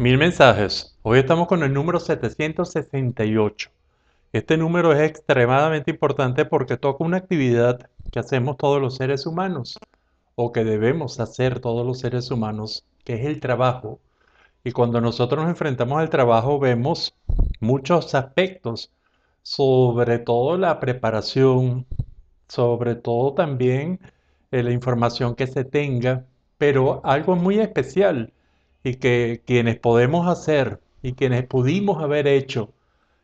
Mil mensajes. Hoy estamos con el número 768. Este número es extremadamente importante porque toca una actividad que hacemos todos los seres humanos o que debemos hacer todos los seres humanos, que es el trabajo. Y cuando nosotros nos enfrentamos al trabajo vemos muchos aspectos, sobre todo la preparación, sobre todo también eh, la información que se tenga, pero algo muy especial y que quienes podemos hacer y quienes pudimos haber hecho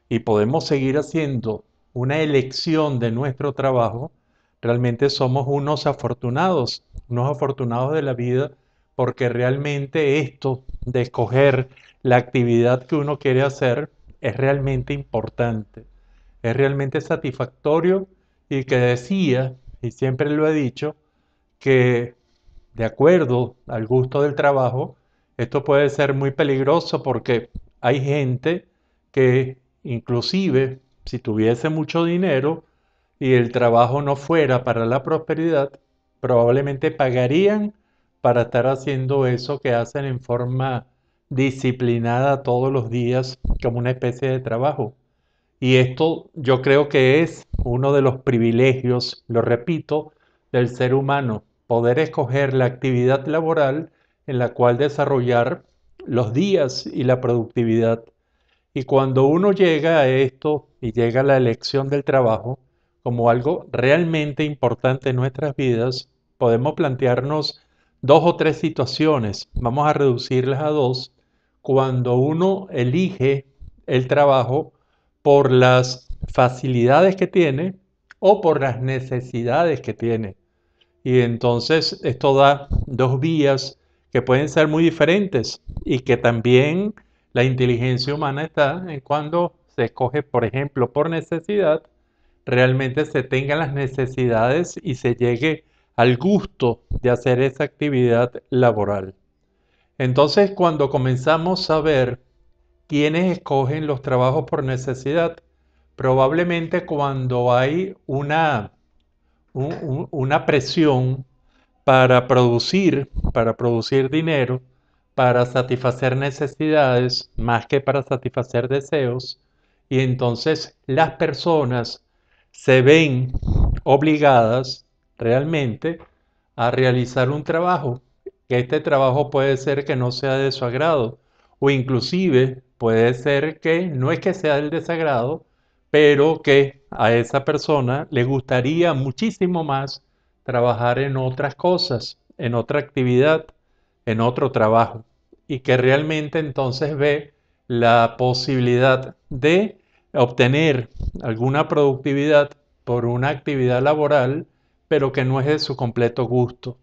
y podemos seguir haciendo una elección de nuestro trabajo, realmente somos unos afortunados, unos afortunados de la vida, porque realmente esto de escoger la actividad que uno quiere hacer es realmente importante, es realmente satisfactorio y que decía, y siempre lo he dicho, que de acuerdo al gusto del trabajo, esto puede ser muy peligroso porque hay gente que inclusive si tuviese mucho dinero y el trabajo no fuera para la prosperidad, probablemente pagarían para estar haciendo eso que hacen en forma disciplinada todos los días como una especie de trabajo. Y esto yo creo que es uno de los privilegios, lo repito, del ser humano, poder escoger la actividad laboral en la cual desarrollar los días y la productividad. Y cuando uno llega a esto y llega a la elección del trabajo como algo realmente importante en nuestras vidas, podemos plantearnos dos o tres situaciones, vamos a reducirlas a dos, cuando uno elige el trabajo por las facilidades que tiene o por las necesidades que tiene. Y entonces esto da dos vías que pueden ser muy diferentes y que también la inteligencia humana está en cuando se escoge, por ejemplo, por necesidad, realmente se tengan las necesidades y se llegue al gusto de hacer esa actividad laboral. Entonces, cuando comenzamos a ver quiénes escogen los trabajos por necesidad, probablemente cuando hay una, una presión para producir, para producir dinero, para satisfacer necesidades más que para satisfacer deseos. Y entonces las personas se ven obligadas realmente a realizar un trabajo, que este trabajo puede ser que no sea de su agrado, o inclusive puede ser que no es que sea del desagrado, pero que a esa persona le gustaría muchísimo más trabajar en otras cosas, en otra actividad, en otro trabajo, y que realmente entonces ve la posibilidad de obtener alguna productividad por una actividad laboral, pero que no es de su completo gusto.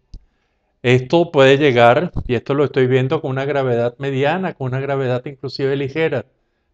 Esto puede llegar, y esto lo estoy viendo con una gravedad mediana, con una gravedad inclusive ligera,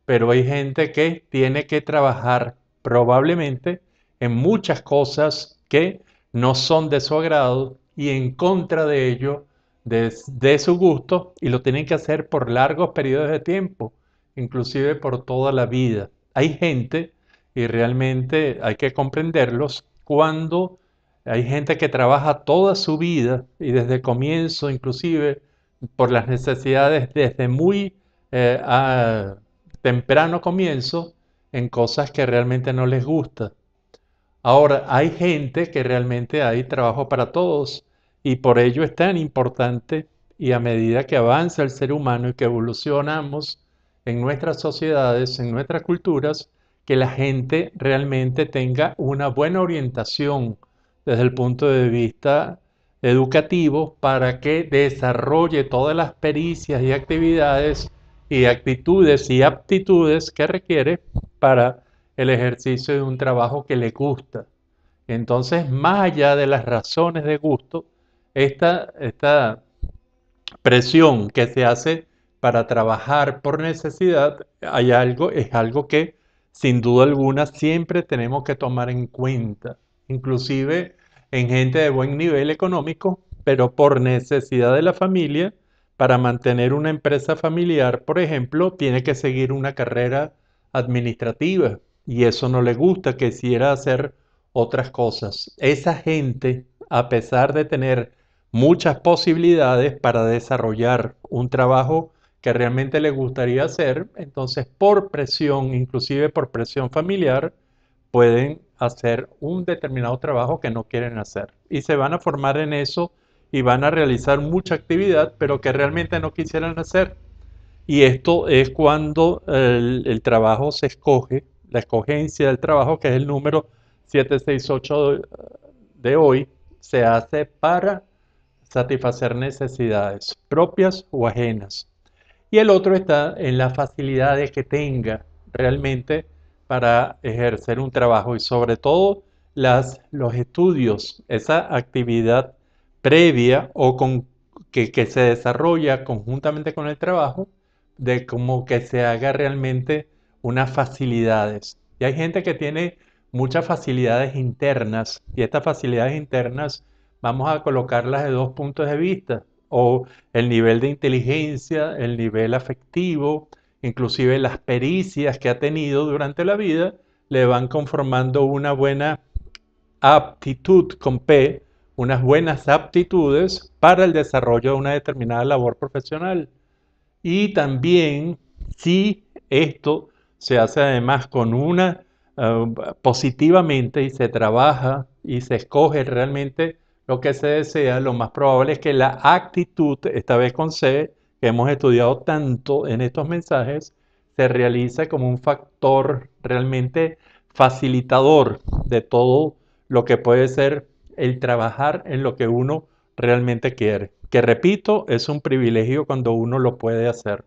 pero hay gente que tiene que trabajar probablemente en muchas cosas que no son de su agrado y en contra de ello, de, su gusto, y lo tienen que hacer por largos periodos de tiempo, inclusive por toda la vida. Hay gente, y realmente hay que comprenderlos, cuando hay gente que trabaja toda su vida y desde comienzo inclusive por las necesidades desde muy eh, temprano comienzo en cosas que realmente no les gusta. Ahora, hay gente que realmente hay trabajo para todos y por ello es tan importante y a medida que avanza el ser humano y que evolucionamos en nuestras sociedades, en nuestras culturas, que la gente realmente tenga una buena orientación desde el punto de vista educativo para que desarrolle todas las pericias y actividades y actitudes y aptitudes que requiere para el ejercicio de un trabajo que le gusta. Entonces, más allá de las razones de gusto, esta, esta presión que se hace para trabajar por necesidad hay algo, es algo que sin duda alguna siempre tenemos que tomar en cuenta, inclusive en gente de buen nivel económico, pero por necesidad de la familia, para mantener una empresa familiar, por ejemplo, tiene que seguir una carrera administrativa y eso no le gusta, quisiera hacer otras cosas. Esa gente, a pesar de tener muchas posibilidades para desarrollar un trabajo que realmente le gustaría hacer, entonces por presión, inclusive por presión familiar, pueden hacer un determinado trabajo que no quieren hacer. Y se van a formar en eso y van a realizar mucha actividad, pero que realmente no quisieran hacer. Y esto es cuando el trabajo se escoge la escogencia del trabajo, que es el número 768 eh, de hoy, se hace para satisfacer necesidades propias o ajenas. Y el otro está en las facilidades que tenga realmente para ejercer un trabajo y sobre todo las, los estudios, esa actividad previa o que, se desarrolla conjuntamente con el trabajo, de cómo que se haga realmente unas facilidades. Y hay gente que tiene muchas facilidades internas y estas facilidades internas vamos a colocarlas de dos puntos de vista o el nivel de inteligencia, el nivel afectivo, inclusive las pericias que ha tenido durante la vida, le van conformando una buena aptitud con P, unas buenas aptitudes para el desarrollo de una determinada labor profesional. Y también si esto se hace además con una eh, positivamente y se trabaja y se escoge realmente lo que se desea, lo más probable es que la actitud, esta vez con C, que hemos estudiado tanto en estos mensajes, se realiza como un factor realmente facilitador de todo lo que puede ser el trabajar en lo que uno realmente quiere. Que repito, es un privilegio cuando uno lo puede hacer.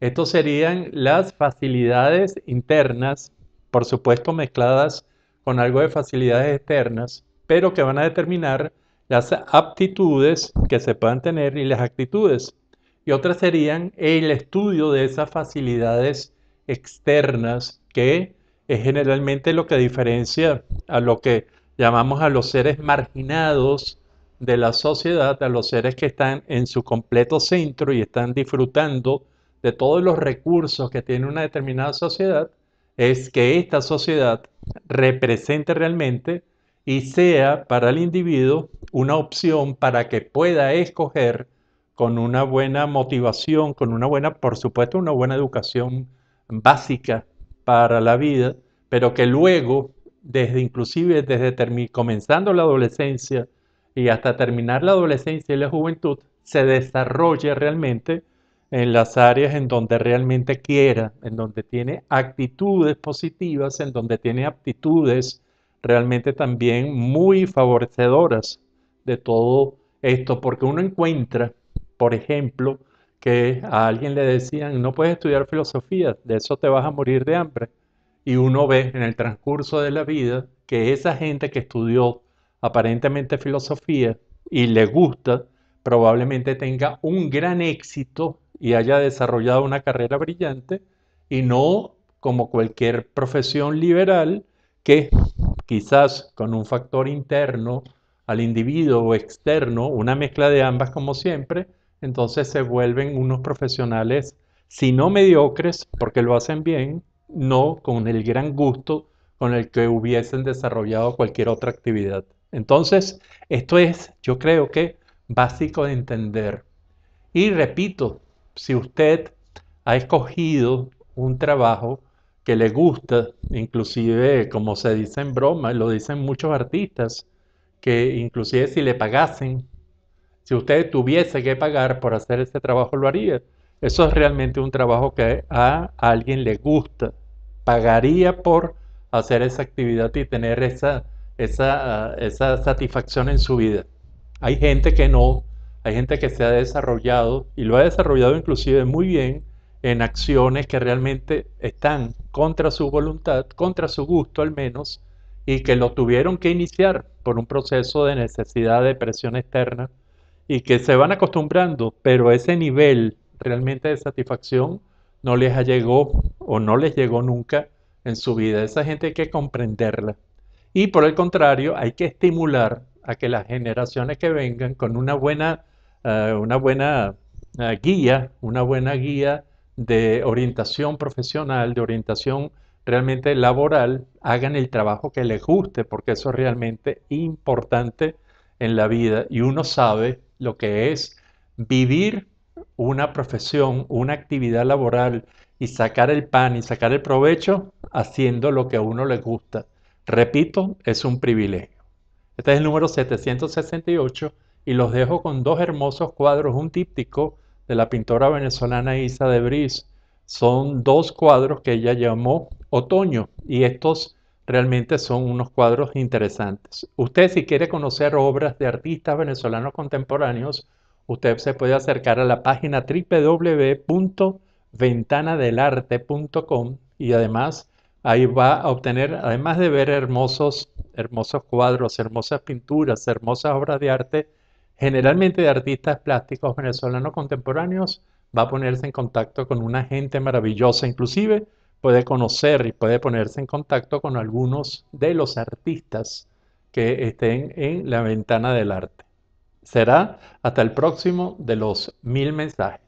Estos serían las facilidades internas, por supuesto mezcladas con algo de facilidades externas, pero que van a determinar las aptitudes que se puedan tener y las actitudes. Y otras serían el estudio de esas facilidades externas, que es generalmente lo que diferencia a lo que llamamos a los seres marginados de la sociedad, a los seres que están en su completo centro y están disfrutando de todos los recursos que tiene una determinada sociedad es que esta sociedad represente realmente y sea para el individuo una opción para que pueda escoger con una buena motivación, con una buena, por supuesto, una buena educación básica para la vida, pero que luego, desde inclusive desde comenzando la adolescencia y hasta terminar la adolescencia y la juventud, se desarrolle realmente en las áreas en donde realmente quiera, en donde tiene actitudes positivas, en donde tiene aptitudes realmente también muy favorecedoras de todo esto, porque uno encuentra, por ejemplo, que a alguien le decían, no puedes estudiar filosofía, de eso te vas a morir de hambre. Y uno ve en el transcurso de la vida que esa gente que estudió aparentemente filosofía y le gusta, probablemente tenga un gran éxito y haya desarrollado una carrera brillante y no como cualquier profesión liberal que quizás con un factor interno al individuo o externo, una mezcla de ambas como siempre, entonces se vuelven unos profesionales, si no mediocres, porque lo hacen bien, no con el gran gusto con el que hubiesen desarrollado cualquier otra actividad. Entonces, esto es, yo creo que, básico de entender. Y repito, si usted ha escogido un trabajo que le gusta, inclusive como se dice en broma, lo dicen muchos artistas, que inclusive si le pagasen, si usted tuviese que pagar por hacer ese trabajo, lo haría. Eso es realmente un trabajo que a alguien le gusta. Pagaría por hacer esa actividad y tener esa, esa, esa satisfacción en su vida. Hay gente que no, hay gente que se ha desarrollado y lo ha desarrollado inclusive muy bien en acciones que realmente están contra su voluntad, contra su gusto al menos, y que lo tuvieron que iniciar por un proceso de necesidad de presión externa y que se van acostumbrando, pero ese nivel realmente de satisfacción no les llegó o no les llegó nunca en su vida. Esa gente hay que comprenderla. Y por el contrario, hay que estimular a que las generaciones que vengan con una buena eh, una buena eh, guía, una buena guía de orientación profesional, de orientación realmente laboral, hagan el trabajo que les guste, porque eso es realmente importante en la vida. Y uno sabe lo que es vivir una profesión, una actividad laboral y sacar el pan y sacar el provecho haciendo lo que a uno le gusta. Repito, es un privilegio. Este es el número 768 y los dejo con dos hermosos cuadros, un típtico de la pintora venezolana Isa de Bris. Son dos cuadros que ella llamó Otoño y estos realmente son unos cuadros interesantes. Usted si quiere conocer obras de artistas venezolanos contemporáneos, usted se puede acercar a la página www.ventanadelarte.com y además ahí va a obtener, además de ver hermosos, hermosos cuadros, hermosas pinturas, hermosas obras de arte, generalmente de artistas plásticos venezolanos contemporáneos, va a ponerse en contacto con una gente maravillosa, inclusive puede conocer y puede ponerse en contacto con algunos de los artistas que estén en la ventana del arte. Será hasta el próximo de los mil mensajes.